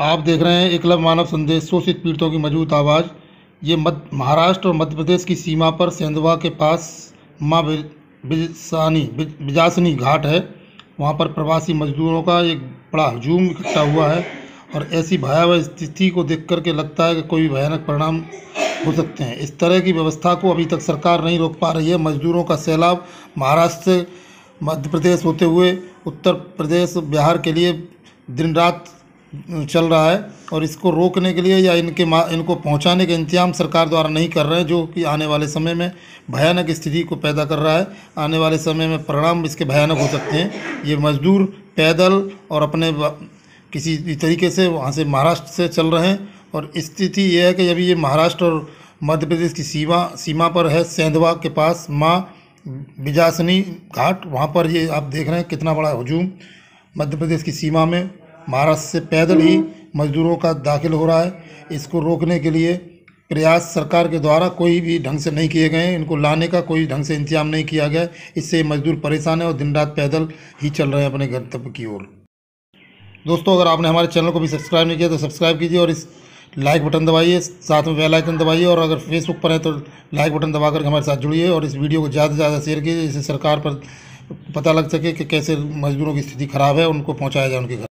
आप देख रहे हैं एकलव मानव संदेश शोषित पीड़ितों की मजबूत आवाज़ ये मध्य महाराष्ट्र और मध्य प्रदेश की सीमा पर सेंधवा के पास माँ बिजानी बिजासनी घाट है वहाँ पर प्रवासी मजदूरों का एक बड़ा हजूम इकट्ठा हुआ है और ऐसी भयावह स्थिति को देख करके लगता है कि कोई भयानक परिणाम हो सकते हैं इस तरह की व्यवस्था को अभी तक सरकार नहीं रोक पा रही है मजदूरों का सैलाब महाराष्ट्र से मध्य प्रदेश होते हुए उत्तर प्रदेश बिहार के लिए दिन रात चल रहा है और इसको रोकने के लिए या इनके इनको पहुंचाने के इंतजाम सरकार द्वारा नहीं कर रहे हैं जो कि आने वाले समय में भयानक स्थिति को पैदा कर रहा है आने वाले समय में परिणाम इसके भयानक हो सकते हैं ये मजदूर पैदल और अपने किसी तरीके से वहाँ से महाराष्ट्र से चल रहे हैं और स्थिति यह है कि अभी ये महाराष्ट्र और मध्य प्रदेश की सीमा सीमा पर है सेंधवा के पास माँ बिजासनी घाट वहाँ पर ये आप देख रहे हैं कितना बड़ा हजूम मध्य प्रदेश की सीमा में महाराष्ट्र से पैदल ही मजदूरों का दाखिल हो रहा है इसको रोकने के लिए प्रयास सरकार के द्वारा कोई भी ढंग से नहीं किए गए हैं इनको लाने का कोई ढंग से इंतजाम नहीं किया गया इससे मजदूर परेशान है और दिन रात पैदल ही चल रहे हैं अपने गंतव्य की ओर दोस्तों अगर आपने हमारे चैनल को भी सब्सक्राइब नहीं किया तो सब्सक्राइब कीजिए और इस लाइक बटन दबाइए साथ में बेल आइकन दबाइए और अगर फेसबुक पर है तो लाइक बटन दबा करके हमारे साथ जुड़िए और इस वीडियो को ज़्यादा से ज़्यादा शेयर कीजिए जिससे सरकार पर पता लग सके कि कैसे मजदूरों की स्थिति ख़राब है उनको पहुँचाया जाए उनके घर